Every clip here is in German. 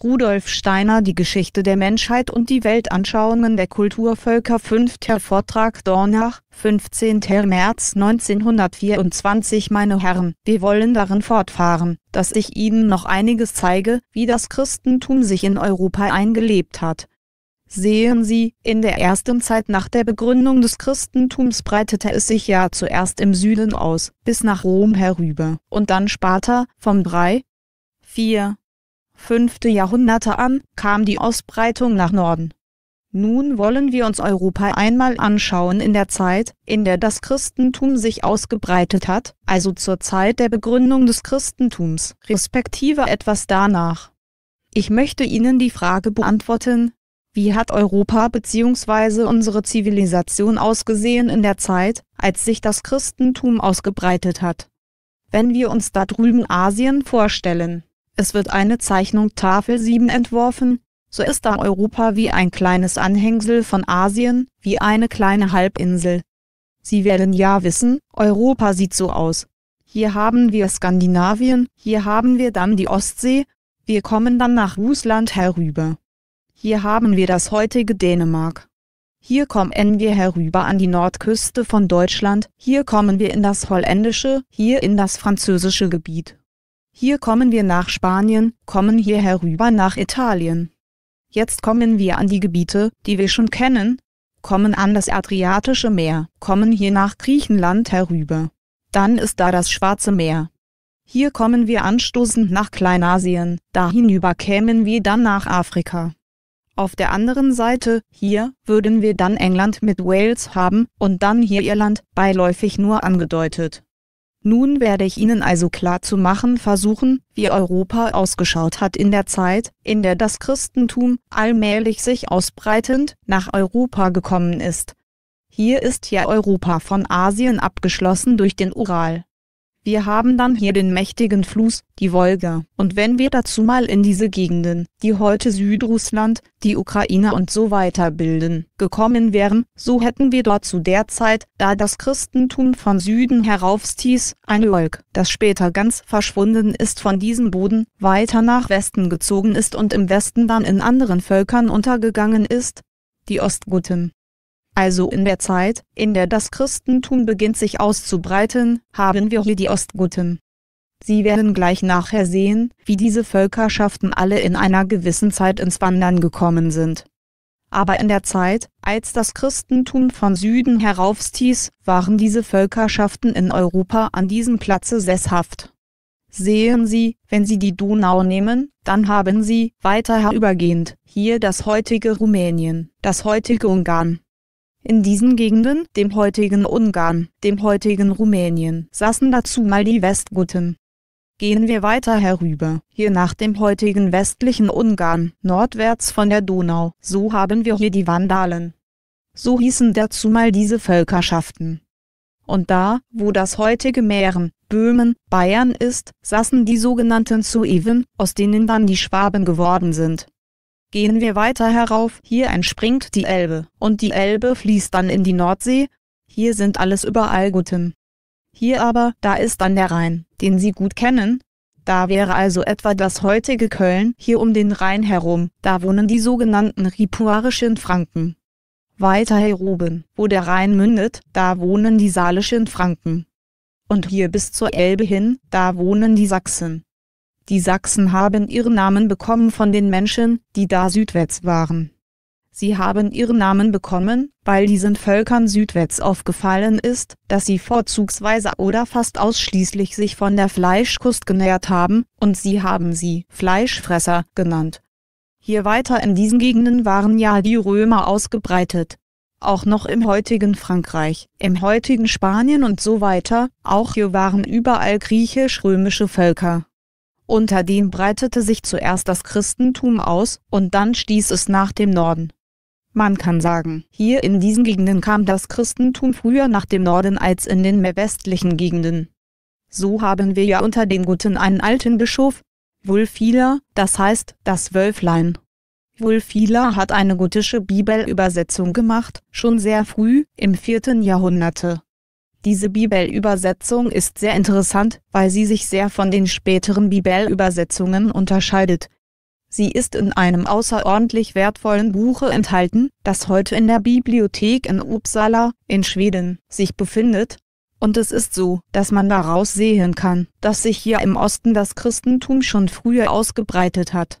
Rudolf Steiner Die Geschichte der Menschheit und die Weltanschauungen der Kulturvölker 5. Vortrag Dornach, 15. März 1924 Meine Herren, wir wollen darin fortfahren, dass ich Ihnen noch einiges zeige, wie das Christentum sich in Europa eingelebt hat. Sehen Sie, in der ersten Zeit nach der Begründung des Christentums breitete es sich ja zuerst im Süden aus, bis nach Rom herüber, und dann Sparta, vom 3. 4. 5. Jahrhunderte an, kam die Ausbreitung nach Norden. Nun wollen wir uns Europa einmal anschauen in der Zeit, in der das Christentum sich ausgebreitet hat, also zur Zeit der Begründung des Christentums, respektive etwas danach. Ich möchte Ihnen die Frage beantworten, wie hat Europa bzw. unsere Zivilisation ausgesehen in der Zeit, als sich das Christentum ausgebreitet hat? Wenn wir uns da drüben Asien vorstellen, es wird eine Zeichnung Tafel 7 entworfen, so ist da Europa wie ein kleines Anhängsel von Asien, wie eine kleine Halbinsel. Sie werden ja wissen, Europa sieht so aus. Hier haben wir Skandinavien, hier haben wir dann die Ostsee, wir kommen dann nach Russland herüber. Hier haben wir das heutige Dänemark. Hier kommen wir herüber an die Nordküste von Deutschland, hier kommen wir in das holländische, hier in das französische Gebiet. Hier kommen wir nach Spanien, kommen hier herüber nach Italien. Jetzt kommen wir an die Gebiete, die wir schon kennen, kommen an das Adriatische Meer, kommen hier nach Griechenland herüber. Dann ist da das Schwarze Meer. Hier kommen wir anstoßend nach Kleinasien, da hinüber kämen wir dann nach Afrika. Auf der anderen Seite, hier, würden wir dann England mit Wales haben und dann hier Irland, beiläufig nur angedeutet. Nun werde ich Ihnen also klar zu machen versuchen, wie Europa ausgeschaut hat in der Zeit, in der das Christentum, allmählich sich ausbreitend, nach Europa gekommen ist. Hier ist ja Europa von Asien abgeschlossen durch den Ural wir haben dann hier den mächtigen Fluss, die Wolga, und wenn wir dazu mal in diese Gegenden, die heute Südrussland, die Ukraine und so weiter bilden, gekommen wären, so hätten wir dort zu der Zeit, da das Christentum von Süden heraufstieß, ein Volk, das später ganz verschwunden ist von diesem Boden, weiter nach Westen gezogen ist und im Westen dann in anderen Völkern untergegangen ist, die Ostgutem also in der Zeit, in der das Christentum beginnt sich auszubreiten, haben wir hier die Ostgoten. Sie werden gleich nachher sehen, wie diese Völkerschaften alle in einer gewissen Zeit ins Wandern gekommen sind. Aber in der Zeit, als das Christentum von Süden heraufstieß, waren diese Völkerschaften in Europa an diesem Platze sesshaft. Sehen Sie, wenn Sie die Donau nehmen, dann haben Sie, weiter herübergehend, hier das heutige Rumänien, das heutige Ungarn, in diesen Gegenden, dem heutigen Ungarn, dem heutigen Rumänien, saßen dazu mal die Westguten. Gehen wir weiter herüber, hier nach dem heutigen westlichen Ungarn, nordwärts von der Donau, so haben wir hier die Vandalen. So hießen dazu mal diese Völkerschaften. Und da, wo das heutige Mähren, Böhmen, Bayern ist, saßen die sogenannten Sueven, aus denen dann die Schwaben geworden sind. Gehen wir weiter herauf, hier entspringt die Elbe, und die Elbe fließt dann in die Nordsee, hier sind alles überall Gutem. Hier aber, da ist dann der Rhein, den Sie gut kennen, da wäre also etwa das heutige Köln hier um den Rhein herum, da wohnen die sogenannten ripuarischen Franken. Weiter heroben, wo der Rhein mündet, da wohnen die Saalischen Franken. Und hier bis zur Elbe hin, da wohnen die Sachsen. Die Sachsen haben ihren Namen bekommen von den Menschen, die da südwärts waren. Sie haben ihren Namen bekommen, weil diesen Völkern südwärts aufgefallen ist, dass sie vorzugsweise oder fast ausschließlich sich von der Fleischkust genährt haben, und sie haben sie Fleischfresser genannt. Hier weiter in diesen Gegenden waren ja die Römer ausgebreitet. Auch noch im heutigen Frankreich, im heutigen Spanien und so weiter, auch hier waren überall griechisch-römische Völker. Unter denen breitete sich zuerst das Christentum aus und dann stieß es nach dem Norden. Man kann sagen, hier in diesen Gegenden kam das Christentum früher nach dem Norden als in den mehr westlichen Gegenden. So haben wir ja unter den Guten einen alten Bischof, Wulfila, das heißt, das Wölflein. Wulfila hat eine gotische Bibelübersetzung gemacht, schon sehr früh, im vierten Jahrhunderte. Diese Bibelübersetzung ist sehr interessant, weil sie sich sehr von den späteren Bibelübersetzungen unterscheidet. Sie ist in einem außerordentlich wertvollen Buche enthalten, das heute in der Bibliothek in Uppsala, in Schweden, sich befindet. Und es ist so, dass man daraus sehen kann, dass sich hier im Osten das Christentum schon früher ausgebreitet hat.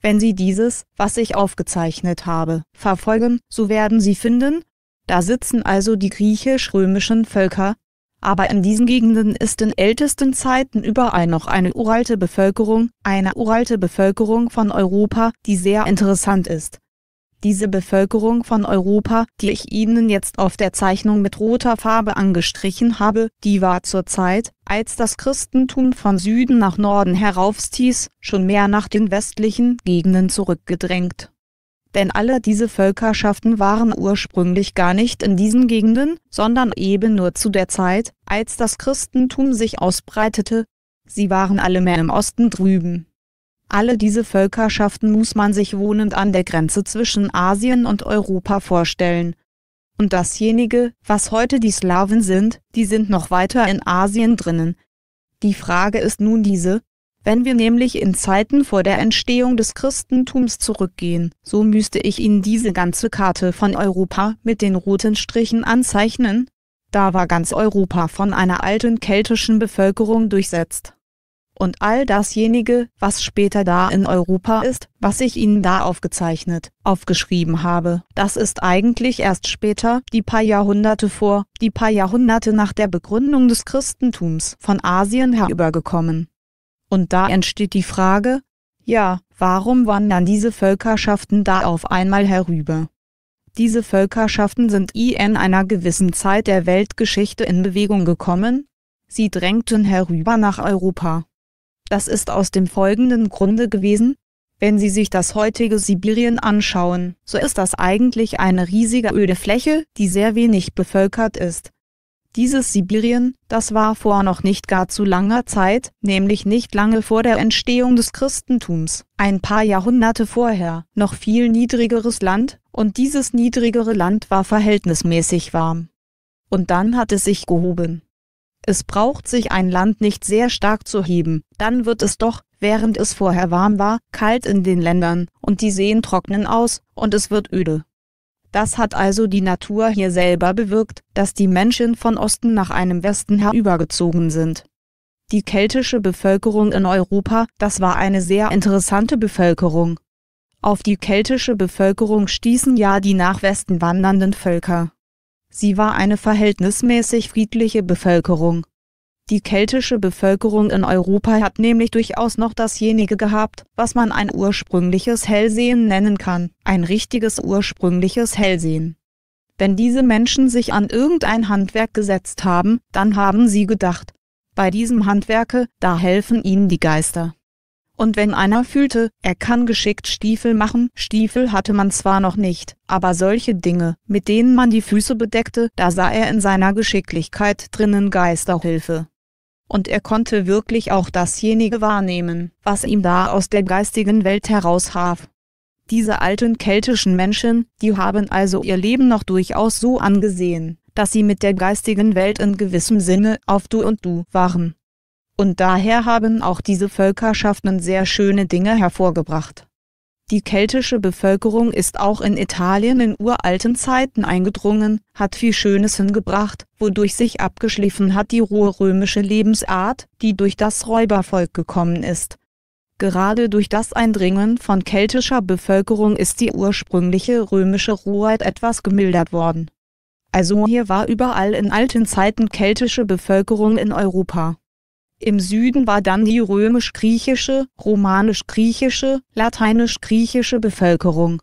Wenn Sie dieses, was ich aufgezeichnet habe, verfolgen, so werden Sie finden, da sitzen also die griechisch-römischen Völker. Aber in diesen Gegenden ist in ältesten Zeiten überall noch eine uralte Bevölkerung, eine uralte Bevölkerung von Europa, die sehr interessant ist. Diese Bevölkerung von Europa, die ich Ihnen jetzt auf der Zeichnung mit roter Farbe angestrichen habe, die war zur Zeit, als das Christentum von Süden nach Norden heraufstieß, schon mehr nach den westlichen Gegenden zurückgedrängt. Denn alle diese Völkerschaften waren ursprünglich gar nicht in diesen Gegenden, sondern eben nur zu der Zeit, als das Christentum sich ausbreitete. Sie waren alle mehr im Osten drüben. Alle diese Völkerschaften muss man sich wohnend an der Grenze zwischen Asien und Europa vorstellen. Und dasjenige, was heute die Slawen sind, die sind noch weiter in Asien drinnen. Die Frage ist nun diese, wenn wir nämlich in Zeiten vor der Entstehung des Christentums zurückgehen, so müsste ich Ihnen diese ganze Karte von Europa mit den roten Strichen anzeichnen. Da war ganz Europa von einer alten keltischen Bevölkerung durchsetzt. Und all dasjenige, was später da in Europa ist, was ich Ihnen da aufgezeichnet, aufgeschrieben habe, das ist eigentlich erst später, die paar Jahrhunderte vor, die paar Jahrhunderte nach der Begründung des Christentums von Asien herübergekommen. Und da entsteht die Frage, ja, warum wandern diese Völkerschaften da auf einmal herüber? Diese Völkerschaften sind eh in einer gewissen Zeit der Weltgeschichte in Bewegung gekommen, sie drängten herüber nach Europa. Das ist aus dem folgenden Grunde gewesen, wenn Sie sich das heutige Sibirien anschauen, so ist das eigentlich eine riesige öde Fläche, die sehr wenig bevölkert ist, dieses Sibirien, das war vor noch nicht gar zu langer Zeit, nämlich nicht lange vor der Entstehung des Christentums, ein paar Jahrhunderte vorher, noch viel niedrigeres Land, und dieses niedrigere Land war verhältnismäßig warm. Und dann hat es sich gehoben. Es braucht sich ein Land nicht sehr stark zu heben, dann wird es doch, während es vorher warm war, kalt in den Ländern, und die Seen trocknen aus, und es wird öde. Das hat also die Natur hier selber bewirkt, dass die Menschen von Osten nach einem Westen herübergezogen sind. Die keltische Bevölkerung in Europa, das war eine sehr interessante Bevölkerung. Auf die keltische Bevölkerung stießen ja die nach Westen wandernden Völker. Sie war eine verhältnismäßig friedliche Bevölkerung die keltische Bevölkerung in Europa hat nämlich durchaus noch dasjenige gehabt, was man ein ursprüngliches Hellsehen nennen kann, ein richtiges ursprüngliches Hellsehen. Wenn diese Menschen sich an irgendein Handwerk gesetzt haben, dann haben sie gedacht, bei diesem Handwerke, da helfen ihnen die Geister. Und wenn einer fühlte, er kann geschickt Stiefel machen, Stiefel hatte man zwar noch nicht, aber solche Dinge, mit denen man die Füße bedeckte, da sah er in seiner Geschicklichkeit drinnen Geisterhilfe und er konnte wirklich auch dasjenige wahrnehmen, was ihm da aus der geistigen Welt heraushalf. Diese alten keltischen Menschen, die haben also ihr Leben noch durchaus so angesehen, dass sie mit der geistigen Welt in gewissem Sinne auf Du und Du waren. Und daher haben auch diese Völkerschaften sehr schöne Dinge hervorgebracht. Die keltische Bevölkerung ist auch in Italien in uralten Zeiten eingedrungen, hat viel Schönes hingebracht, wodurch sich abgeschliffen hat die rohe römische Lebensart, die durch das Räubervolk gekommen ist. Gerade durch das Eindringen von keltischer Bevölkerung ist die ursprüngliche römische Roheit etwas gemildert worden. Also hier war überall in alten Zeiten keltische Bevölkerung in Europa. Im Süden war dann die römisch-griechische, romanisch-griechische, lateinisch-griechische Bevölkerung.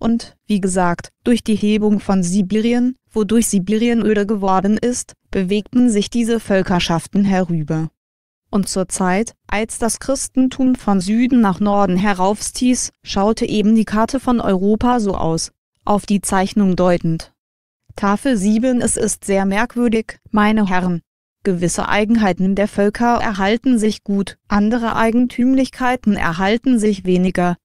Und, wie gesagt, durch die Hebung von Sibirien, wodurch Sibirien öde geworden ist, bewegten sich diese Völkerschaften herüber. Und zur Zeit, als das Christentum von Süden nach Norden heraufstieß, schaute eben die Karte von Europa so aus, auf die Zeichnung deutend. Tafel 7 Es ist sehr merkwürdig, meine Herren, Gewisse Eigenheiten der Völker erhalten sich gut, andere Eigentümlichkeiten erhalten sich weniger.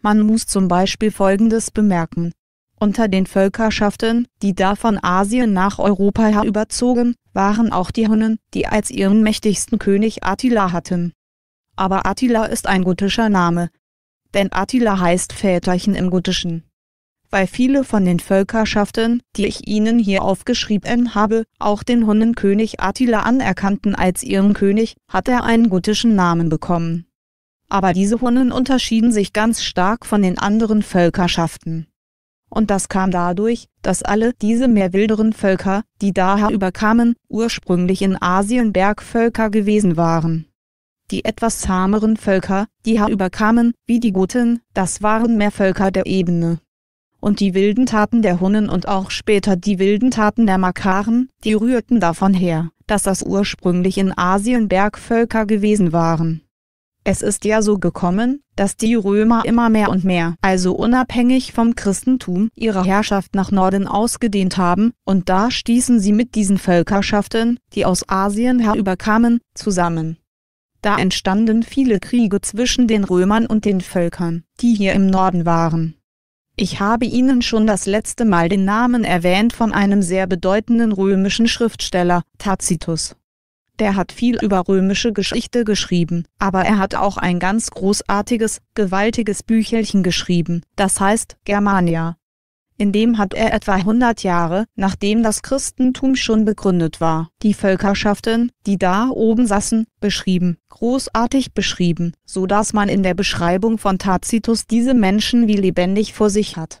Man muss zum Beispiel Folgendes bemerken. Unter den Völkerschaften, die da von Asien nach Europa herüberzogen, waren auch die Hunnen, die als ihren mächtigsten König Attila hatten. Aber Attila ist ein gotischer Name. Denn Attila heißt Väterchen im Gotischen weil viele von den Völkerschaften, die ich Ihnen hier aufgeschrieben habe, auch den Hunnenkönig Attila anerkannten als ihren König, hat er einen gotischen Namen bekommen. Aber diese Hunnen unterschieden sich ganz stark von den anderen Völkerschaften. Und das kam dadurch, dass alle diese mehr wilderen Völker, die daher überkamen, ursprünglich in Asien Bergvölker gewesen waren. Die etwas zahmeren Völker, die herüberkamen, wie die Guten, das waren mehr Völker der Ebene. Und die wilden Taten der Hunnen und auch später die wilden Taten der Makaren, die rührten davon her, dass das ursprünglich in Asien Bergvölker gewesen waren. Es ist ja so gekommen, dass die Römer immer mehr und mehr, also unabhängig vom Christentum, ihre Herrschaft nach Norden ausgedehnt haben, und da stießen sie mit diesen Völkerschaften, die aus Asien herüberkamen, zusammen. Da entstanden viele Kriege zwischen den Römern und den Völkern, die hier im Norden waren. Ich habe Ihnen schon das letzte Mal den Namen erwähnt von einem sehr bedeutenden römischen Schriftsteller, Tacitus. Der hat viel über römische Geschichte geschrieben, aber er hat auch ein ganz großartiges, gewaltiges Büchelchen geschrieben, das heißt Germania in dem hat er etwa 100 Jahre, nachdem das Christentum schon begründet war, die Völkerschaften, die da oben saßen, beschrieben, großartig beschrieben, so dass man in der Beschreibung von Tacitus diese Menschen wie lebendig vor sich hat.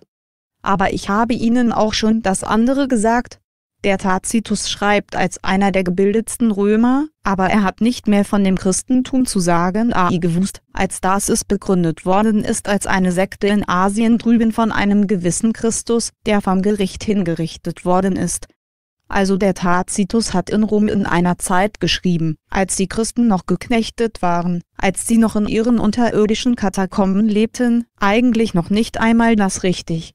Aber ich habe Ihnen auch schon das andere gesagt, der Tacitus schreibt als einer der gebildetsten Römer, aber er hat nicht mehr von dem Christentum zu sagen AI ah, gewusst, als dass es begründet worden ist als eine Sekte in Asien drüben von einem gewissen Christus, der vom Gericht hingerichtet worden ist. Also der Tacitus hat in Rom in einer Zeit geschrieben, als die Christen noch geknechtet waren, als sie noch in ihren unterirdischen Katakomben lebten, eigentlich noch nicht einmal das richtig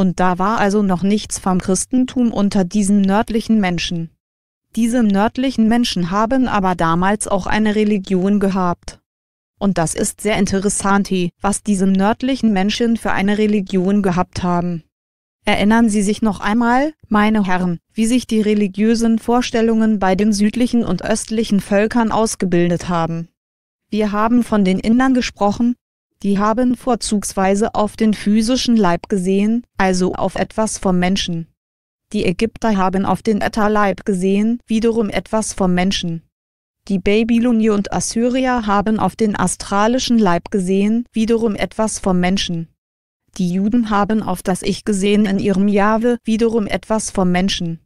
und da war also noch nichts vom Christentum unter diesen nördlichen Menschen. Diese nördlichen Menschen haben aber damals auch eine Religion gehabt. Und das ist sehr interessant, was diese nördlichen Menschen für eine Religion gehabt haben. Erinnern Sie sich noch einmal, meine Herren, wie sich die religiösen Vorstellungen bei den südlichen und östlichen Völkern ausgebildet haben. Wir haben von den Indern gesprochen, die haben vorzugsweise auf den physischen Leib gesehen, also auf etwas vom Menschen. Die Ägypter haben auf den Ätherleib gesehen, wiederum etwas vom Menschen. Die Babylonier und Assyrier haben auf den astralischen Leib gesehen, wiederum etwas vom Menschen. Die Juden haben auf das Ich gesehen in ihrem Jahwe, wiederum etwas vom Menschen.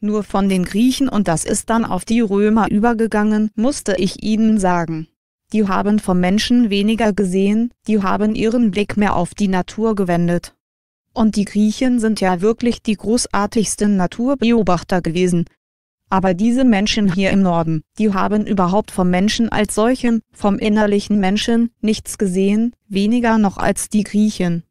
Nur von den Griechen und das ist dann auf die Römer übergegangen, musste ich ihnen sagen die haben vom Menschen weniger gesehen, die haben ihren Blick mehr auf die Natur gewendet. Und die Griechen sind ja wirklich die großartigsten Naturbeobachter gewesen. Aber diese Menschen hier im Norden, die haben überhaupt vom Menschen als solchen, vom innerlichen Menschen, nichts gesehen, weniger noch als die Griechen.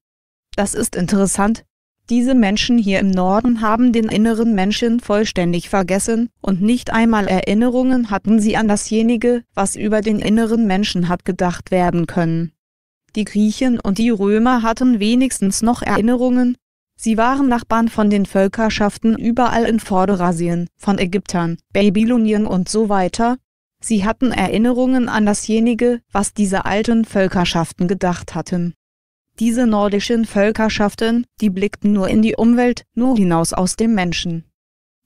Das ist interessant, diese Menschen hier im Norden haben den inneren Menschen vollständig vergessen, und nicht einmal Erinnerungen hatten sie an dasjenige, was über den inneren Menschen hat gedacht werden können. Die Griechen und die Römer hatten wenigstens noch Erinnerungen, sie waren Nachbarn von den Völkerschaften überall in Vorderasien, von Ägyptern, Babylonien und so weiter, sie hatten Erinnerungen an dasjenige, was diese alten Völkerschaften gedacht hatten diese nordischen Völkerschaften, die blickten nur in die Umwelt, nur hinaus aus dem Menschen.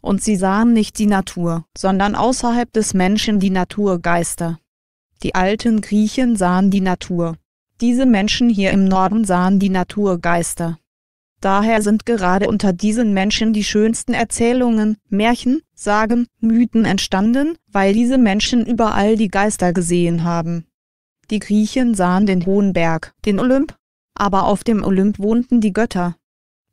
Und sie sahen nicht die Natur, sondern außerhalb des Menschen die Naturgeister. Die alten Griechen sahen die Natur. Diese Menschen hier im Norden sahen die Naturgeister. Daher sind gerade unter diesen Menschen die schönsten Erzählungen, Märchen, Sagen, Mythen entstanden, weil diese Menschen überall die Geister gesehen haben. Die Griechen sahen den hohen Berg, den Olymp, aber auf dem Olymp wohnten die Götter.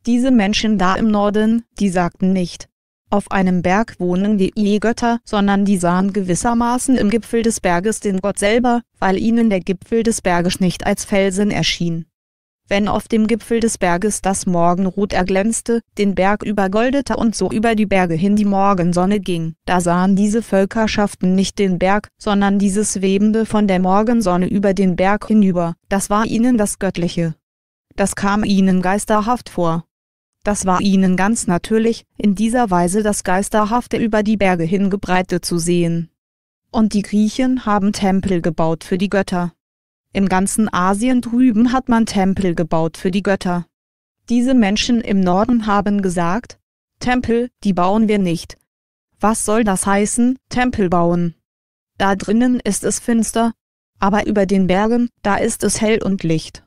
Diese Menschen da im Norden, die sagten nicht, auf einem Berg wohnen die I-Götter, sondern die sahen gewissermaßen im Gipfel des Berges den Gott selber, weil ihnen der Gipfel des Berges nicht als Felsen erschien wenn auf dem Gipfel des Berges das Morgenrot erglänzte, den Berg übergoldete und so über die Berge hin die Morgensonne ging. Da sahen diese Völkerschaften nicht den Berg, sondern dieses Webende von der Morgensonne über den Berg hinüber, das war ihnen das Göttliche. Das kam ihnen geisterhaft vor. Das war ihnen ganz natürlich, in dieser Weise das Geisterhafte über die Berge hingebreitet zu sehen. Und die Griechen haben Tempel gebaut für die Götter. Im ganzen Asien drüben hat man Tempel gebaut für die Götter. Diese Menschen im Norden haben gesagt, Tempel, die bauen wir nicht. Was soll das heißen, Tempel bauen? Da drinnen ist es finster, aber über den Bergen, da ist es hell und Licht.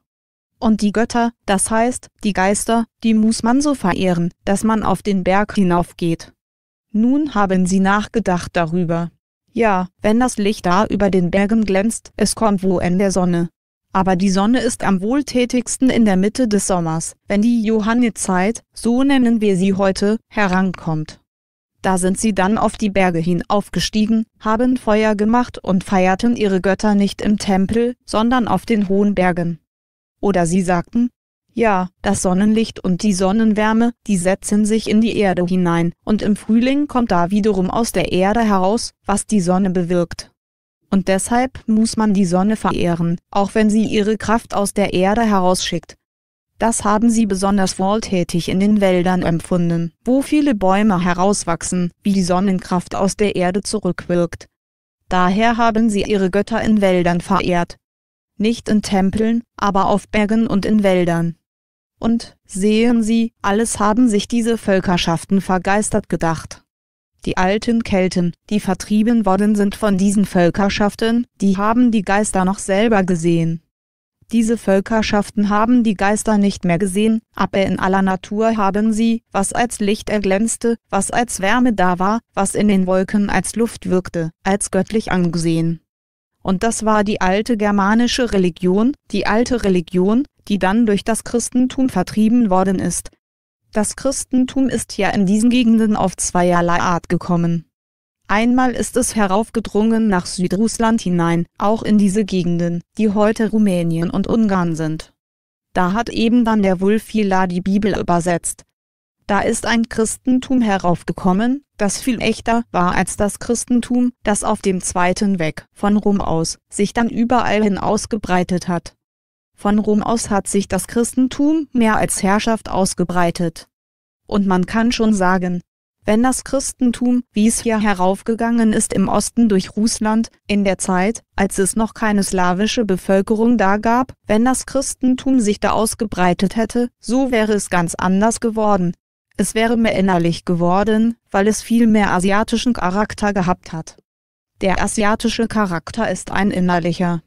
Und die Götter, das heißt, die Geister, die muss man so verehren, dass man auf den Berg hinaufgeht. Nun haben sie nachgedacht darüber, ja, wenn das Licht da über den Bergen glänzt, es kommt wo in der Sonne. Aber die Sonne ist am wohltätigsten in der Mitte des Sommers, wenn die Johannezeit, so nennen wir sie heute, herankommt. Da sind sie dann auf die Berge hin aufgestiegen, haben Feuer gemacht und feierten ihre Götter nicht im Tempel, sondern auf den hohen Bergen. Oder sie sagten, ja, das Sonnenlicht und die Sonnenwärme, die setzen sich in die Erde hinein, und im Frühling kommt da wiederum aus der Erde heraus, was die Sonne bewirkt. Und deshalb muss man die Sonne verehren, auch wenn sie ihre Kraft aus der Erde herausschickt. Das haben sie besonders wohltätig in den Wäldern empfunden, wo viele Bäume herauswachsen, wie die Sonnenkraft aus der Erde zurückwirkt. Daher haben sie ihre Götter in Wäldern verehrt. Nicht in Tempeln, aber auf Bergen und in Wäldern und sehen Sie, alles haben sich diese Völkerschaften vergeistert gedacht. Die alten Kelten, die vertrieben worden sind von diesen Völkerschaften, die haben die Geister noch selber gesehen. Diese Völkerschaften haben die Geister nicht mehr gesehen, aber in aller Natur haben sie, was als Licht erglänzte, was als Wärme da war, was in den Wolken als Luft wirkte, als göttlich angesehen. Und das war die alte germanische Religion, die alte Religion, die dann durch das Christentum vertrieben worden ist. Das Christentum ist ja in diesen Gegenden auf zweierlei Art gekommen. Einmal ist es heraufgedrungen nach Südrussland hinein, auch in diese Gegenden, die heute Rumänien und Ungarn sind. Da hat eben dann der Wulfila die Bibel übersetzt, da ist ein Christentum heraufgekommen, das viel echter war als das Christentum, das auf dem zweiten Weg von Rom aus sich dann überall hin ausgebreitet hat. Von Rom aus hat sich das Christentum mehr als Herrschaft ausgebreitet. Und man kann schon sagen, wenn das Christentum, wie es hier heraufgegangen ist im Osten durch Russland, in der Zeit, als es noch keine slawische Bevölkerung da gab, wenn das Christentum sich da ausgebreitet hätte, so wäre es ganz anders geworden, es wäre mehr innerlich geworden, weil es viel mehr asiatischen Charakter gehabt hat. Der asiatische Charakter ist ein innerlicher.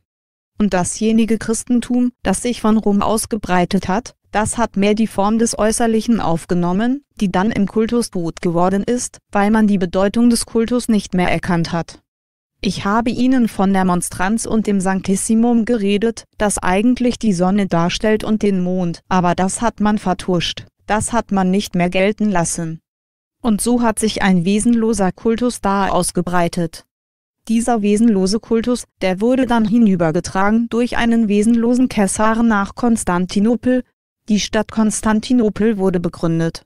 Und dasjenige Christentum, das sich von Rom ausgebreitet hat, das hat mehr die Form des Äußerlichen aufgenommen, die dann im Kultus tot geworden ist, weil man die Bedeutung des Kultus nicht mehr erkannt hat. Ich habe Ihnen von der Monstranz und dem Sanctissimum geredet, das eigentlich die Sonne darstellt und den Mond, aber das hat man vertuscht das hat man nicht mehr gelten lassen. Und so hat sich ein wesenloser Kultus da ausgebreitet. Dieser wesenlose Kultus, der wurde dann hinübergetragen durch einen wesenlosen Kessaren nach Konstantinopel, die Stadt Konstantinopel wurde begründet.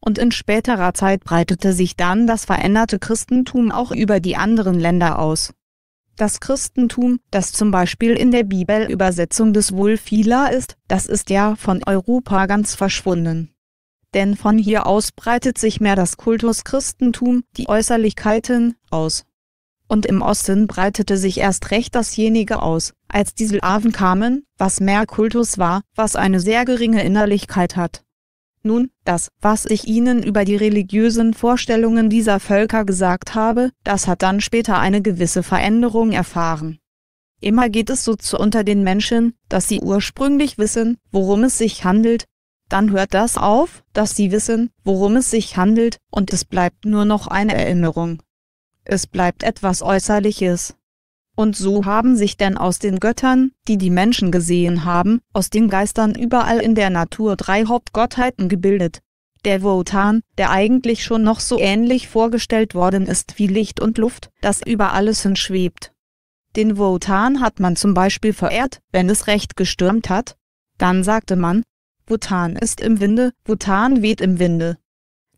Und in späterer Zeit breitete sich dann das veränderte Christentum auch über die anderen Länder aus. Das Christentum, das zum Beispiel in der Bibel Übersetzung des Vulfila ist, das ist ja von Europa ganz verschwunden. Denn von hier aus breitet sich mehr das Kultus Christentum, die Äußerlichkeiten, aus. Und im Osten breitete sich erst recht dasjenige aus, als die Slaven kamen, was mehr Kultus war, was eine sehr geringe Innerlichkeit hat. Nun, das, was ich Ihnen über die religiösen Vorstellungen dieser Völker gesagt habe, das hat dann später eine gewisse Veränderung erfahren. Immer geht es so zu unter den Menschen, dass sie ursprünglich wissen, worum es sich handelt, dann hört das auf, dass sie wissen, worum es sich handelt, und es bleibt nur noch eine Erinnerung. Es bleibt etwas Äußerliches, und so haben sich denn aus den Göttern, die die Menschen gesehen haben, aus den Geistern überall in der Natur drei Hauptgottheiten gebildet. Der Wotan, der eigentlich schon noch so ähnlich vorgestellt worden ist wie Licht und Luft, das über alles hinschwebt. Den Wotan hat man zum Beispiel verehrt, wenn es recht gestürmt hat. Dann sagte man, Wotan ist im Winde, Wotan weht im Winde.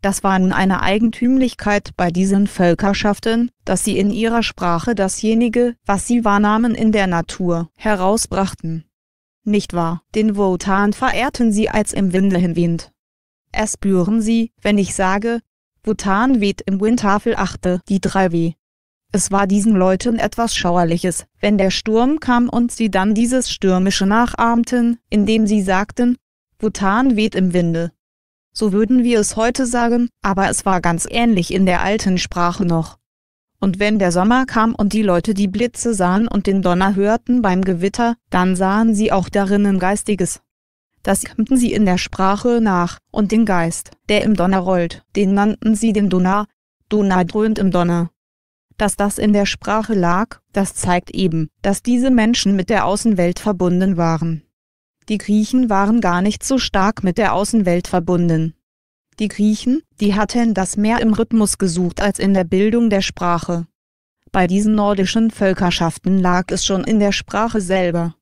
Das war nun eine Eigentümlichkeit bei diesen Völkerschaften, dass sie in ihrer Sprache dasjenige, was sie wahrnahmen in der Natur, herausbrachten. Nicht wahr, den Wotan verehrten sie als im Winde hinwind. Es spüren sie, wenn ich sage, Wotan weht im Windtafel achte, die drei W. Es war diesen Leuten etwas Schauerliches, wenn der Sturm kam und sie dann dieses Stürmische nachahmten, indem sie sagten, Wotan weht im Winde so würden wir es heute sagen, aber es war ganz ähnlich in der alten Sprache noch. Und wenn der Sommer kam und die Leute die Blitze sahen und den Donner hörten beim Gewitter, dann sahen sie auch darinnen Geistiges. Das kämmten sie in der Sprache nach, und den Geist, der im Donner rollt, den nannten sie den Donner, Donner dröhnt im Donner. Dass das in der Sprache lag, das zeigt eben, dass diese Menschen mit der Außenwelt verbunden waren. Die Griechen waren gar nicht so stark mit der Außenwelt verbunden. Die Griechen, die hatten das mehr im Rhythmus gesucht als in der Bildung der Sprache. Bei diesen nordischen Völkerschaften lag es schon in der Sprache selber.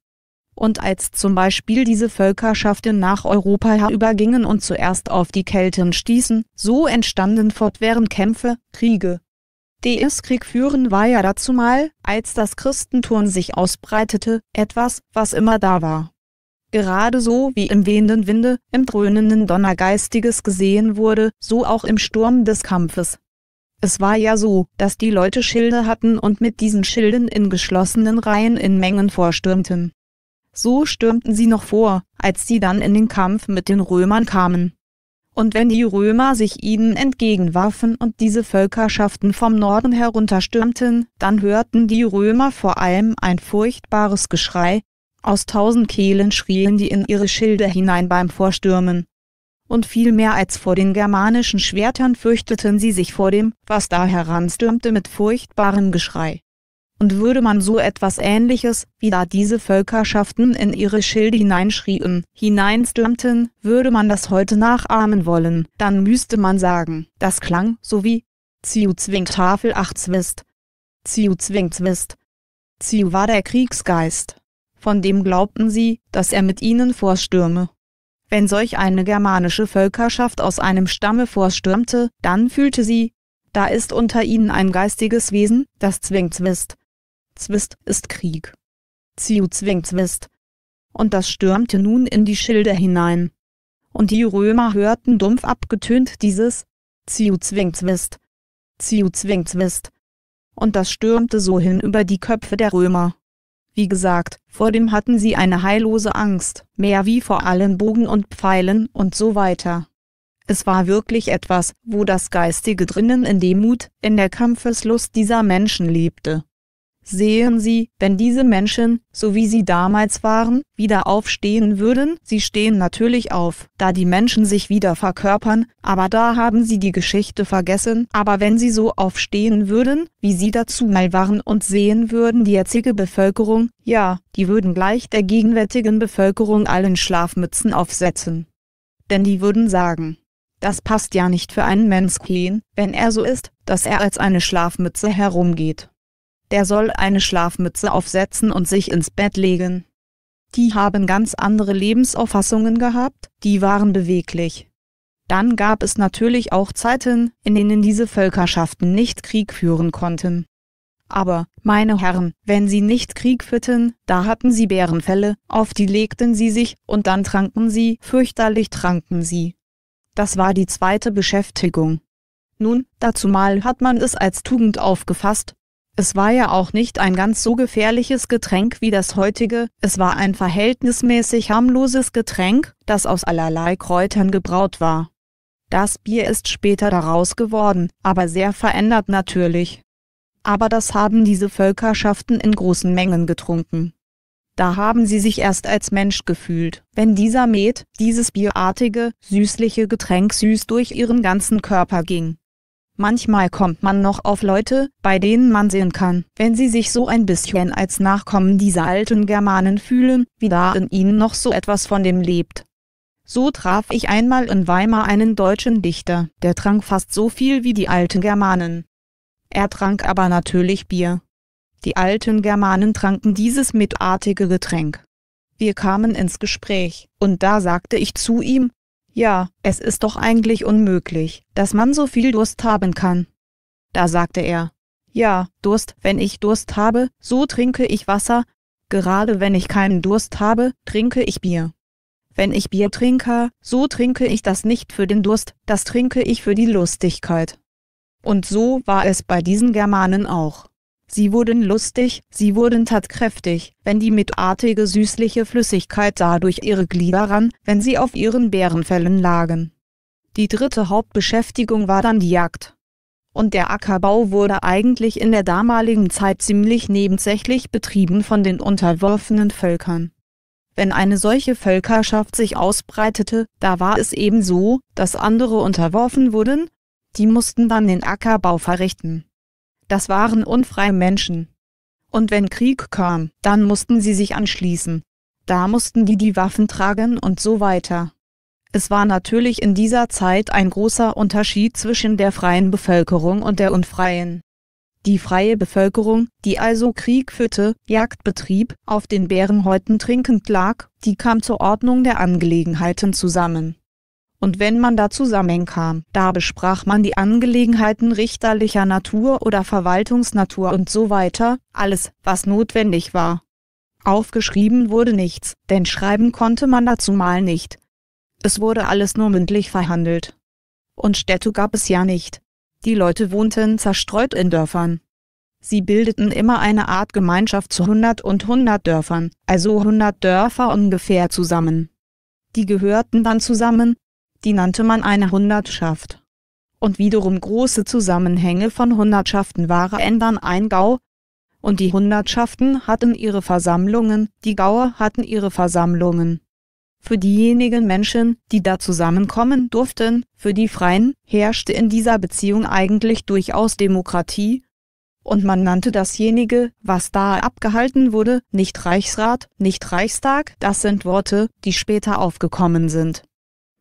Und als zum Beispiel diese Völkerschaften nach Europa herübergingen und zuerst auf die Kelten stießen, so entstanden fortwährend Kämpfe, Kriege. Des Krieg führen war ja dazu mal, als das Christentum sich ausbreitete, etwas, was immer da war. Gerade so wie im wehenden Winde, im dröhnenden Donnergeistiges gesehen wurde, so auch im Sturm des Kampfes. Es war ja so, dass die Leute Schilde hatten und mit diesen Schilden in geschlossenen Reihen in Mengen vorstürmten. So stürmten sie noch vor, als sie dann in den Kampf mit den Römern kamen. Und wenn die Römer sich ihnen entgegenwarfen und diese Völkerschaften vom Norden herunterstürmten, dann hörten die Römer vor allem ein furchtbares Geschrei, aus tausend Kehlen schrien die in ihre Schilde hinein beim Vorstürmen. Und viel mehr als vor den germanischen Schwertern fürchteten sie sich vor dem, was da heranstürmte mit furchtbarem Geschrei. Und würde man so etwas ähnliches, wie da diese Völkerschaften in ihre Schilde hineinschrien, hineinstürmten, würde man das heute nachahmen wollen, dann müsste man sagen, das klang so wie Ziu zwingt Tafel 8 Zwist. Ziu zwingt Zwist. Ziu war der Kriegsgeist von dem glaubten sie, dass er mit ihnen vorstürme. Wenn solch eine germanische Völkerschaft aus einem Stamme vorstürmte, dann fühlte sie, da ist unter ihnen ein geistiges Wesen, das zwingt Zwist. Zwist ist Krieg. Ziu zwingt Zwist. Und das stürmte nun in die Schilde hinein. Und die Römer hörten dumpf abgetönt dieses Ziu zwingt Zwist. Ziu zwingt Zwist. Und das stürmte so hin über die Köpfe der Römer, wie gesagt, vor dem hatten sie eine heillose Angst, mehr wie vor allen Bogen und Pfeilen und so weiter. Es war wirklich etwas, wo das Geistige drinnen in Demut, in der Kampfeslust dieser Menschen lebte sehen Sie, wenn diese Menschen, so wie sie damals waren, wieder aufstehen würden? Sie stehen natürlich auf, da die Menschen sich wieder verkörpern, aber da haben sie die Geschichte vergessen. Aber wenn sie so aufstehen würden, wie sie dazu mal waren und sehen würden die jetzige Bevölkerung, ja, die würden gleich der gegenwärtigen Bevölkerung allen Schlafmützen aufsetzen. Denn die würden sagen, das passt ja nicht für einen Menschlein, wenn er so ist, dass er als eine Schlafmütze herumgeht der soll eine Schlafmütze aufsetzen und sich ins Bett legen. Die haben ganz andere Lebensauffassungen gehabt, die waren beweglich. Dann gab es natürlich auch Zeiten, in denen diese Völkerschaften nicht Krieg führen konnten. Aber, meine Herren, wenn sie nicht Krieg führten, da hatten sie Bärenfälle, auf die legten sie sich, und dann tranken sie, fürchterlich tranken sie. Das war die zweite Beschäftigung. Nun, dazumal hat man es als Tugend aufgefasst, es war ja auch nicht ein ganz so gefährliches Getränk wie das heutige, es war ein verhältnismäßig harmloses Getränk, das aus allerlei Kräutern gebraut war. Das Bier ist später daraus geworden, aber sehr verändert natürlich. Aber das haben diese Völkerschaften in großen Mengen getrunken. Da haben sie sich erst als Mensch gefühlt, wenn dieser Met, dieses bierartige, süßliche Getränk süß durch ihren ganzen Körper ging. Manchmal kommt man noch auf Leute, bei denen man sehen kann, wenn sie sich so ein bisschen als Nachkommen dieser alten Germanen fühlen, wie da in ihnen noch so etwas von dem lebt. So traf ich einmal in Weimar einen deutschen Dichter, der trank fast so viel wie die alten Germanen. Er trank aber natürlich Bier. Die alten Germanen tranken dieses mitartige Getränk. Wir kamen ins Gespräch, und da sagte ich zu ihm, ja, es ist doch eigentlich unmöglich, dass man so viel Durst haben kann. Da sagte er, Ja, Durst, wenn ich Durst habe, so trinke ich Wasser, gerade wenn ich keinen Durst habe, trinke ich Bier. Wenn ich Bier trinke, so trinke ich das nicht für den Durst, das trinke ich für die Lustigkeit. Und so war es bei diesen Germanen auch. Sie wurden lustig, sie wurden tatkräftig, wenn die mitartige süßliche Flüssigkeit dadurch ihre Glieder ran, wenn sie auf ihren Bärenfällen lagen. Die dritte Hauptbeschäftigung war dann die Jagd. Und der Ackerbau wurde eigentlich in der damaligen Zeit ziemlich nebensächlich betrieben von den unterworfenen Völkern. Wenn eine solche Völkerschaft sich ausbreitete, da war es eben so, dass andere unterworfen wurden, die mussten dann den Ackerbau verrichten das waren unfreie Menschen. Und wenn Krieg kam, dann mussten sie sich anschließen. Da mussten die die Waffen tragen und so weiter. Es war natürlich in dieser Zeit ein großer Unterschied zwischen der freien Bevölkerung und der unfreien. Die freie Bevölkerung, die also Krieg führte, Jagd betrieb, auf den Bärenhäuten trinkend lag, die kam zur Ordnung der Angelegenheiten zusammen und wenn man da zusammenkam, da besprach man die Angelegenheiten richterlicher Natur oder Verwaltungsnatur und so weiter, alles, was notwendig war. Aufgeschrieben wurde nichts, denn schreiben konnte man dazu mal nicht. Es wurde alles nur mündlich verhandelt. Und Städte gab es ja nicht. Die Leute wohnten zerstreut in Dörfern. Sie bildeten immer eine Art Gemeinschaft zu 100 und 100 Dörfern, also 100 Dörfer ungefähr zusammen. Die gehörten dann zusammen, die nannte man eine Hundertschaft. Und wiederum große Zusammenhänge von Hundertschaften waren ändern ein Gau. Und die Hundertschaften hatten ihre Versammlungen, die Gaue hatten ihre Versammlungen. Für diejenigen Menschen, die da zusammenkommen durften, für die Freien, herrschte in dieser Beziehung eigentlich durchaus Demokratie, und man nannte dasjenige, was da abgehalten wurde, nicht Reichsrat, nicht Reichstag, das sind Worte, die später aufgekommen sind.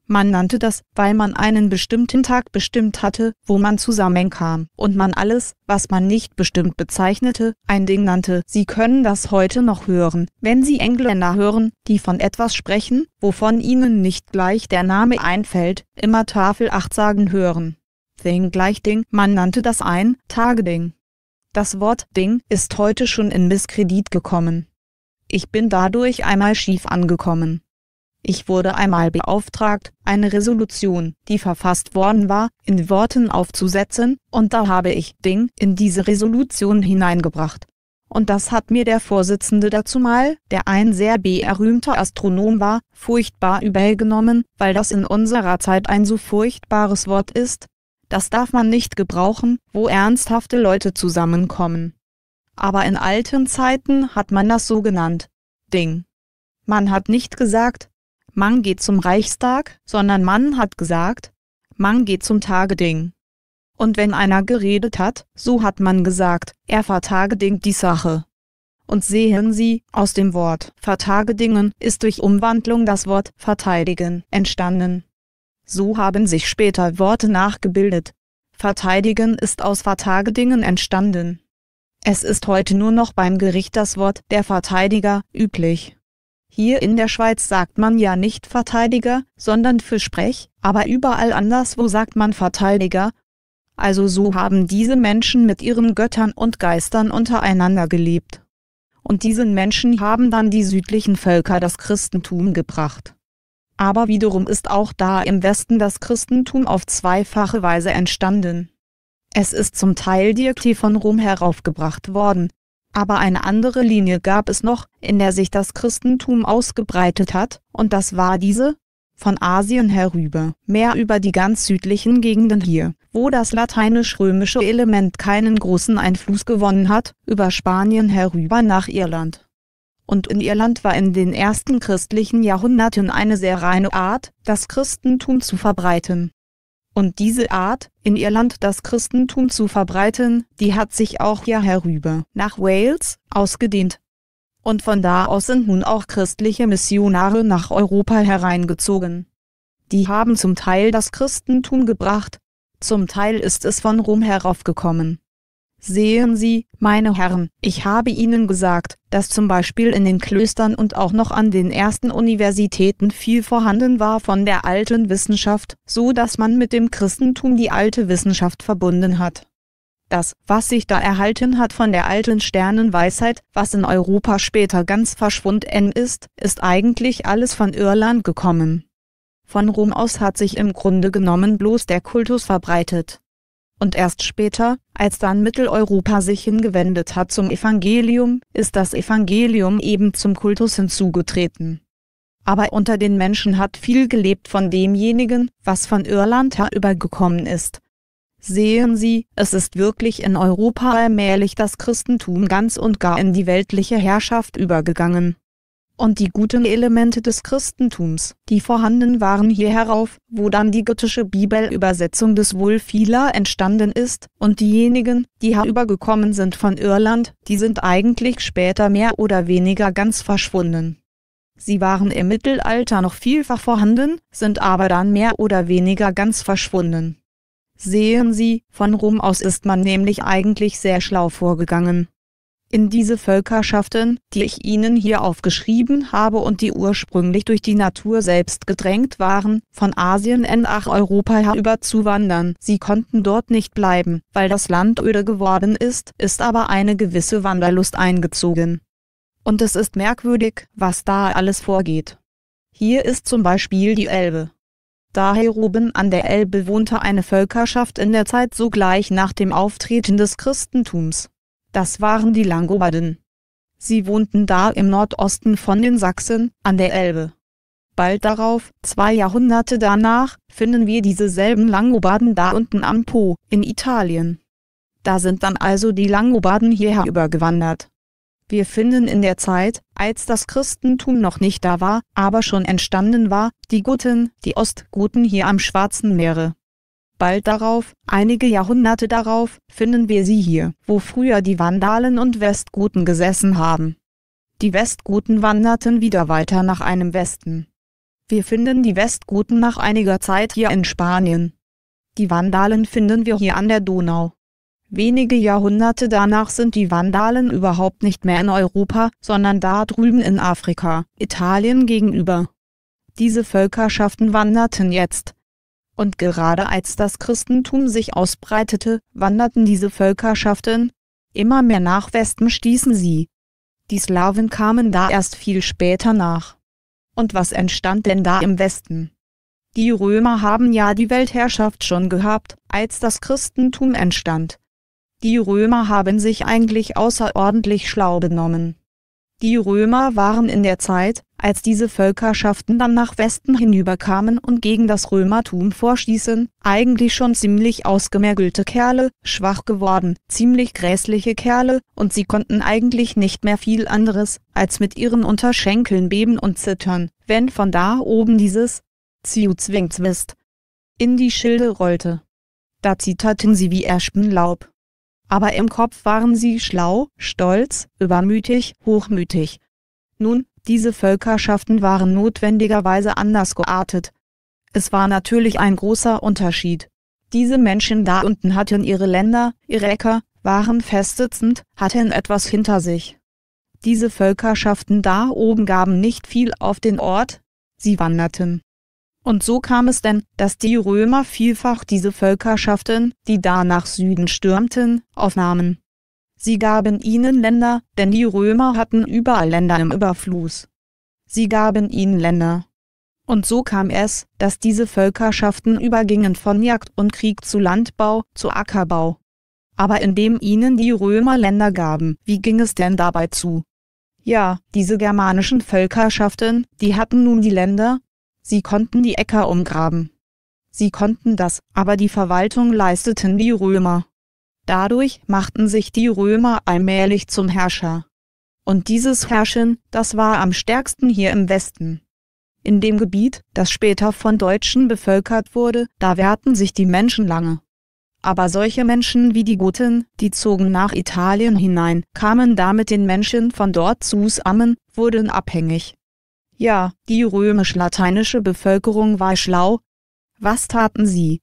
Man nannte das, weil man einen bestimmten Tag bestimmt hatte, wo man zusammenkam, und man alles, was man nicht bestimmt bezeichnete, ein Ding nannte. Sie können das heute noch hören, wenn Sie Engländer hören, die von etwas sprechen, wovon ihnen nicht gleich der Name einfällt, immer Tafel 8 sagen hören. Thing gleich Ding, man nannte das ein Tageding. Das Wort Ding ist heute schon in Misskredit gekommen. Ich bin dadurch einmal schief angekommen. Ich wurde einmal beauftragt, eine Resolution, die verfasst worden war, in Worten aufzusetzen, und da habe ich Ding in diese Resolution hineingebracht. Und das hat mir der Vorsitzende dazu mal, der ein sehr berühmter Astronom war, furchtbar übergenommen, weil das in unserer Zeit ein so furchtbares Wort ist. Das darf man nicht gebrauchen, wo ernsthafte Leute zusammenkommen. Aber in alten Zeiten hat man das so genannt. Ding. Man hat nicht gesagt, Mang geht zum Reichstag, sondern man hat gesagt, Mang geht zum Tageding. Und wenn einer geredet hat, so hat man gesagt, er vertagedingt die Sache. Und sehen Sie, aus dem Wort vertagedingen ist durch Umwandlung das Wort verteidigen entstanden. So haben sich später Worte nachgebildet. Verteidigen ist aus vertagedingen entstanden. Es ist heute nur noch beim Gericht das Wort der Verteidiger üblich. Hier in der Schweiz sagt man ja nicht Verteidiger, sondern Fischsprech, aber überall anderswo sagt man Verteidiger. Also so haben diese Menschen mit ihren Göttern und Geistern untereinander gelebt. Und diesen Menschen haben dann die südlichen Völker das Christentum gebracht. Aber wiederum ist auch da im Westen das Christentum auf zweifache Weise entstanden. Es ist zum Teil direkt von Rom heraufgebracht worden, aber eine andere Linie gab es noch, in der sich das Christentum ausgebreitet hat, und das war diese, von Asien herüber, mehr über die ganz südlichen Gegenden hier, wo das lateinisch-römische Element keinen großen Einfluss gewonnen hat, über Spanien herüber nach Irland. Und in Irland war in den ersten christlichen Jahrhunderten eine sehr reine Art, das Christentum zu verbreiten. Und diese Art, in Irland das Christentum zu verbreiten, die hat sich auch hier herüber nach Wales ausgedehnt. Und von da aus sind nun auch christliche Missionare nach Europa hereingezogen. Die haben zum Teil das Christentum gebracht, zum Teil ist es von Rom heraufgekommen. Sehen Sie, meine Herren, ich habe Ihnen gesagt, dass zum Beispiel in den Klöstern und auch noch an den ersten Universitäten viel vorhanden war von der alten Wissenschaft, so dass man mit dem Christentum die alte Wissenschaft verbunden hat. Das, was sich da erhalten hat von der alten Sternenweisheit, was in Europa später ganz verschwunden ist, ist eigentlich alles von Irland gekommen. Von Rom aus hat sich im Grunde genommen bloß der Kultus verbreitet. Und erst später, als dann Mitteleuropa sich hingewendet hat zum Evangelium, ist das Evangelium eben zum Kultus hinzugetreten. Aber unter den Menschen hat viel gelebt von demjenigen, was von Irland herübergekommen ist. Sehen Sie, es ist wirklich in Europa allmählich das Christentum ganz und gar in die weltliche Herrschaft übergegangen und die guten Elemente des Christentums, die vorhanden waren hier herauf, wo dann die göttische Bibelübersetzung des Wohlfieler entstanden ist, und diejenigen, die herübergekommen sind von Irland, die sind eigentlich später mehr oder weniger ganz verschwunden. Sie waren im Mittelalter noch vielfach vorhanden, sind aber dann mehr oder weniger ganz verschwunden. Sehen Sie, von Rom aus ist man nämlich eigentlich sehr schlau vorgegangen in diese Völkerschaften, die ich Ihnen hier aufgeschrieben habe und die ursprünglich durch die Natur selbst gedrängt waren, von Asien nach Europa herüber zu wandern. Sie konnten dort nicht bleiben, weil das Land öde geworden ist, ist aber eine gewisse Wanderlust eingezogen. Und es ist merkwürdig, was da alles vorgeht. Hier ist zum Beispiel die Elbe. Daher oben an der Elbe wohnte eine Völkerschaft in der Zeit sogleich nach dem Auftreten des Christentums das waren die Langobarden. Sie wohnten da im Nordosten von den Sachsen, an der Elbe. Bald darauf, zwei Jahrhunderte danach, finden wir diese selben Langobarden da unten am Po, in Italien. Da sind dann also die Langobarden hierher übergewandert. Wir finden in der Zeit, als das Christentum noch nicht da war, aber schon entstanden war, die Guten, die Ostguten hier am Schwarzen Meere. Bald darauf, einige Jahrhunderte darauf, finden wir sie hier, wo früher die Vandalen und Westgoten gesessen haben. Die Westgoten wanderten wieder weiter nach einem Westen. Wir finden die Westgoten nach einiger Zeit hier in Spanien. Die Vandalen finden wir hier an der Donau. Wenige Jahrhunderte danach sind die Vandalen überhaupt nicht mehr in Europa, sondern da drüben in Afrika, Italien gegenüber. Diese Völkerschaften wanderten jetzt, und gerade als das Christentum sich ausbreitete, wanderten diese Völkerschaften immer mehr nach Westen stießen sie. Die Slawen kamen da erst viel später nach. Und was entstand denn da im Westen? Die Römer haben ja die Weltherrschaft schon gehabt, als das Christentum entstand. Die Römer haben sich eigentlich außerordentlich schlau benommen. Die Römer waren in der Zeit, als diese Völkerschaften dann nach Westen hinüberkamen und gegen das Römertum vorstießen, eigentlich schon ziemlich ausgemergelte Kerle, schwach geworden, ziemlich gräßliche Kerle, und sie konnten eigentlich nicht mehr viel anderes, als mit ihren Unterschenkeln beben und zittern, wenn von da oben dieses ziu Ziuzwingzwist in die Schilde rollte. Da zitterten sie wie Espenlaub aber im Kopf waren sie schlau, stolz, übermütig, hochmütig. Nun, diese Völkerschaften waren notwendigerweise anders geartet. Es war natürlich ein großer Unterschied. Diese Menschen da unten hatten ihre Länder, ihre Äcker, waren festsitzend, hatten etwas hinter sich. Diese Völkerschaften da oben gaben nicht viel auf den Ort, sie wanderten. Und so kam es denn, dass die Römer vielfach diese Völkerschaften, die da nach Süden stürmten, aufnahmen. Sie gaben ihnen Länder, denn die Römer hatten überall Länder im Überfluss. Sie gaben ihnen Länder. Und so kam es, dass diese Völkerschaften übergingen von Jagd und Krieg zu Landbau, zu Ackerbau. Aber indem ihnen die Römer Länder gaben, wie ging es denn dabei zu? Ja, diese germanischen Völkerschaften, die hatten nun die Länder, Sie konnten die Äcker umgraben. Sie konnten das, aber die Verwaltung leisteten die Römer. Dadurch machten sich die Römer allmählich zum Herrscher. Und dieses Herrschen, das war am stärksten hier im Westen. In dem Gebiet, das später von Deutschen bevölkert wurde, da wehrten sich die Menschen lange. Aber solche Menschen wie die Goten, die zogen nach Italien hinein, kamen damit den Menschen von dort zusammen, wurden abhängig ja, die römisch-lateinische Bevölkerung war schlau. Was taten sie?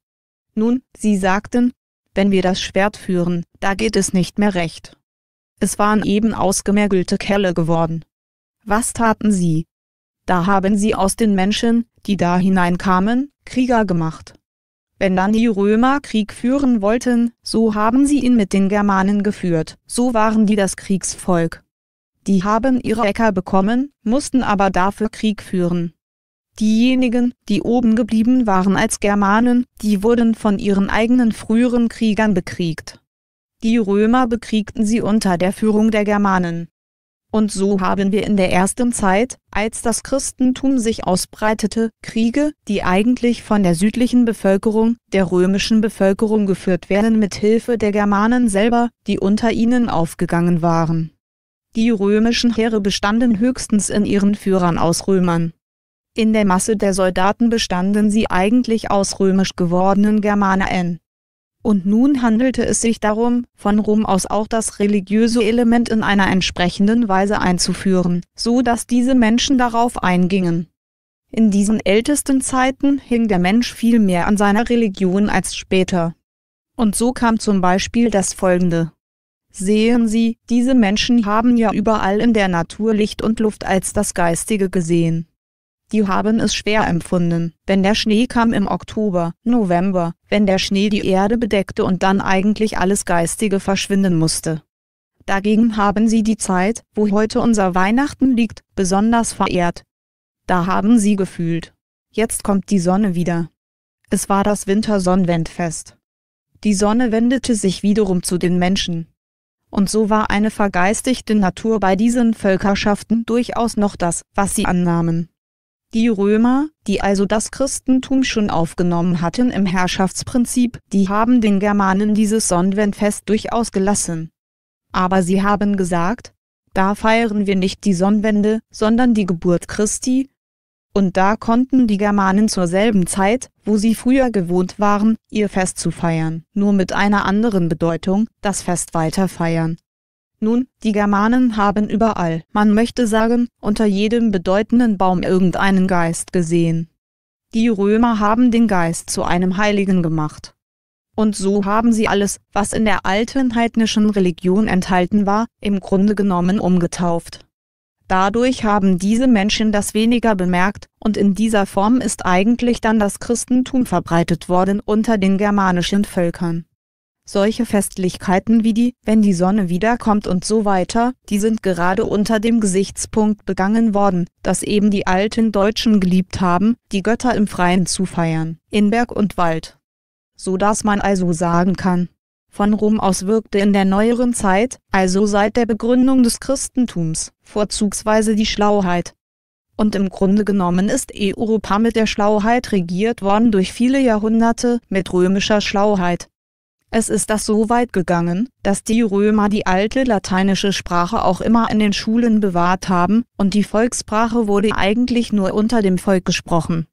Nun, sie sagten, wenn wir das Schwert führen, da geht es nicht mehr recht. Es waren eben ausgemergelte Kerle geworden. Was taten sie? Da haben sie aus den Menschen, die da hineinkamen, Krieger gemacht. Wenn dann die Römer Krieg führen wollten, so haben sie ihn mit den Germanen geführt, so waren die das Kriegsvolk. Die haben ihre Äcker bekommen, mussten aber dafür Krieg führen. Diejenigen, die oben geblieben waren als Germanen, die wurden von ihren eigenen früheren Kriegern bekriegt. Die Römer bekriegten sie unter der Führung der Germanen. Und so haben wir in der ersten Zeit, als das Christentum sich ausbreitete, Kriege, die eigentlich von der südlichen Bevölkerung, der römischen Bevölkerung geführt werden mit Hilfe der Germanen selber, die unter ihnen aufgegangen waren. Die römischen Heere bestanden höchstens in ihren Führern aus Römern. In der Masse der Soldaten bestanden sie eigentlich aus römisch gewordenen Germanen. Und nun handelte es sich darum, von Rom aus auch das religiöse Element in einer entsprechenden Weise einzuführen, so dass diese Menschen darauf eingingen. In diesen ältesten Zeiten hing der Mensch viel mehr an seiner Religion als später. Und so kam zum Beispiel das folgende Sehen Sie, diese Menschen haben ja überall in der Natur Licht und Luft als das Geistige gesehen. Die haben es schwer empfunden, wenn der Schnee kam im Oktober, November, wenn der Schnee die Erde bedeckte und dann eigentlich alles Geistige verschwinden musste. Dagegen haben sie die Zeit, wo heute unser Weihnachten liegt, besonders verehrt. Da haben sie gefühlt. Jetzt kommt die Sonne wieder. Es war das Wintersonnenwendfest. Die Sonne wendete sich wiederum zu den Menschen, und so war eine vergeistigte Natur bei diesen Völkerschaften durchaus noch das, was sie annahmen. Die Römer, die also das Christentum schon aufgenommen hatten im Herrschaftsprinzip, die haben den Germanen dieses Sonnenwendfest durchaus gelassen. Aber sie haben gesagt, da feiern wir nicht die Sonnenwende, sondern die Geburt Christi, und da konnten die Germanen zur selben Zeit, wo sie früher gewohnt waren, ihr Fest zu feiern, nur mit einer anderen Bedeutung, das Fest weiter feiern. Nun, die Germanen haben überall, man möchte sagen, unter jedem bedeutenden Baum irgendeinen Geist gesehen. Die Römer haben den Geist zu einem Heiligen gemacht. Und so haben sie alles, was in der alten heidnischen Religion enthalten war, im Grunde genommen umgetauft. Dadurch haben diese Menschen das weniger bemerkt, und in dieser Form ist eigentlich dann das Christentum verbreitet worden unter den germanischen Völkern. Solche Festlichkeiten wie die Wenn die Sonne wiederkommt und so weiter, die sind gerade unter dem Gesichtspunkt begangen worden, dass eben die alten Deutschen geliebt haben, die Götter im Freien zu feiern, in Berg und Wald. So dass man also sagen kann, von Rom aus wirkte in der neueren Zeit, also seit der Begründung des Christentums, vorzugsweise die Schlauheit. Und im Grunde genommen ist Europa mit der Schlauheit regiert worden durch viele Jahrhunderte mit römischer Schlauheit. Es ist das so weit gegangen, dass die Römer die alte lateinische Sprache auch immer in den Schulen bewahrt haben, und die Volkssprache wurde eigentlich nur unter dem Volk gesprochen.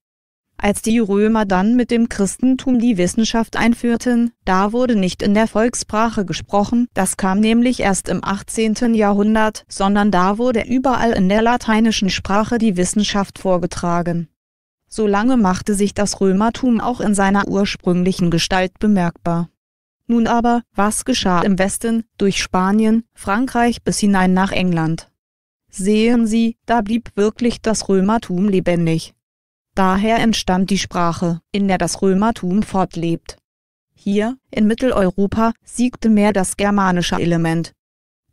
Als die Römer dann mit dem Christentum die Wissenschaft einführten, da wurde nicht in der Volkssprache gesprochen, das kam nämlich erst im 18. Jahrhundert, sondern da wurde überall in der lateinischen Sprache die Wissenschaft vorgetragen. Solange machte sich das Römertum auch in seiner ursprünglichen Gestalt bemerkbar. Nun aber, was geschah im Westen, durch Spanien, Frankreich bis hinein nach England? Sehen Sie, da blieb wirklich das Römertum lebendig. Daher entstand die Sprache, in der das Römertum fortlebt. Hier, in Mitteleuropa, siegte mehr das germanische Element.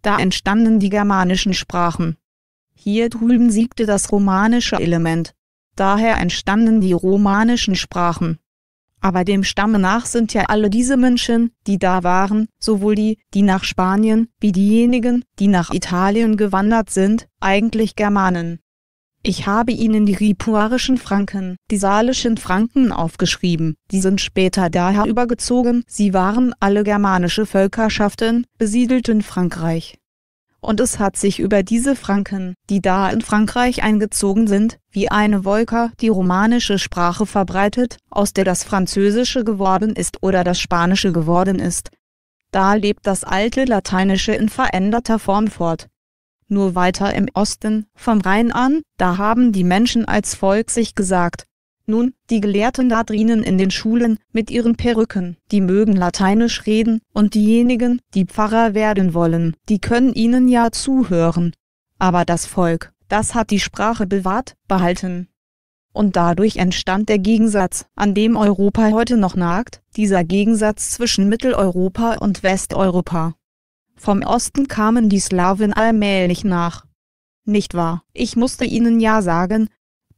Da entstanden die germanischen Sprachen. Hier drüben siegte das romanische Element. Daher entstanden die romanischen Sprachen. Aber dem Stamme nach sind ja alle diese Menschen, die da waren, sowohl die, die nach Spanien, wie diejenigen, die nach Italien gewandert sind, eigentlich Germanen. Ich habe ihnen die ripuarischen Franken, die salischen Franken aufgeschrieben, die sind später daher übergezogen, sie waren alle germanische Völkerschaften, besiedelten Frankreich. Und es hat sich über diese Franken, die da in Frankreich eingezogen sind, wie eine Wolke die romanische Sprache verbreitet, aus der das Französische geworden ist oder das Spanische geworden ist. Da lebt das alte Lateinische in veränderter Form fort, nur weiter im Osten vom Rhein an, da haben die Menschen als Volk sich gesagt, nun, die Gelehrten da drinnen in den Schulen mit ihren Perücken, die mögen lateinisch reden, und diejenigen, die Pfarrer werden wollen, die können ihnen ja zuhören. Aber das Volk, das hat die Sprache bewahrt, behalten. Und dadurch entstand der Gegensatz, an dem Europa heute noch nagt, dieser Gegensatz zwischen Mitteleuropa und Westeuropa. Vom Osten kamen die Slawen allmählich nach. Nicht wahr? Ich musste Ihnen ja sagen,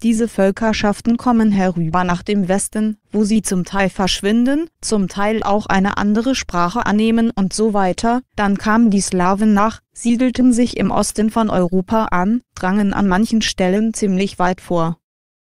diese Völkerschaften kommen herüber nach dem Westen, wo sie zum Teil verschwinden, zum Teil auch eine andere Sprache annehmen und so weiter, dann kamen die Slawen nach, siedelten sich im Osten von Europa an, drangen an manchen Stellen ziemlich weit vor.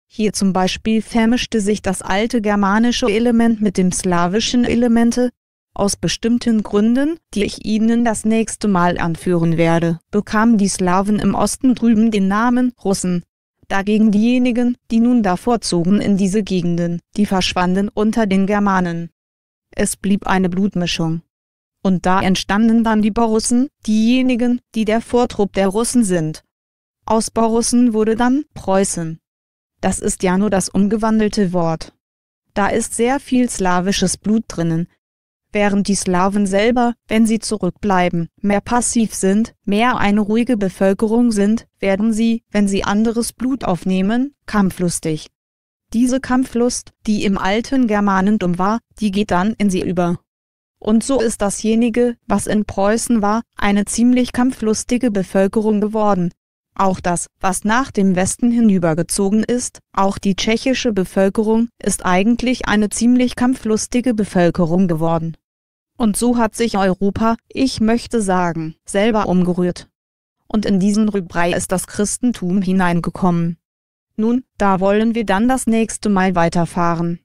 Hier zum Beispiel vermischte sich das alte germanische Element mit dem slawischen Elemente, aus bestimmten Gründen, die ich Ihnen das nächste Mal anführen werde, bekamen die Slawen im Osten drüben den Namen Russen. Dagegen diejenigen, die nun davor zogen in diese Gegenden, die verschwanden unter den Germanen. Es blieb eine Blutmischung. Und da entstanden dann die Borussen, diejenigen, die der Vortrupp der Russen sind. Aus Borussen wurde dann Preußen. Das ist ja nur das umgewandelte Wort. Da ist sehr viel slawisches Blut drinnen, während die Slawen selber, wenn sie zurückbleiben, mehr passiv sind, mehr eine ruhige Bevölkerung sind, werden sie, wenn sie anderes Blut aufnehmen, kampflustig. Diese Kampflust, die im alten Germanentum war, die geht dann in sie über. Und so ist dasjenige, was in Preußen war, eine ziemlich kampflustige Bevölkerung geworden, auch das, was nach dem Westen hinübergezogen ist, auch die tschechische Bevölkerung ist eigentlich eine ziemlich kampflustige Bevölkerung geworden. Und so hat sich Europa, ich möchte sagen, selber umgerührt. Und in diesen Rübrei ist das Christentum hineingekommen. Nun, da wollen wir dann das nächste Mal weiterfahren.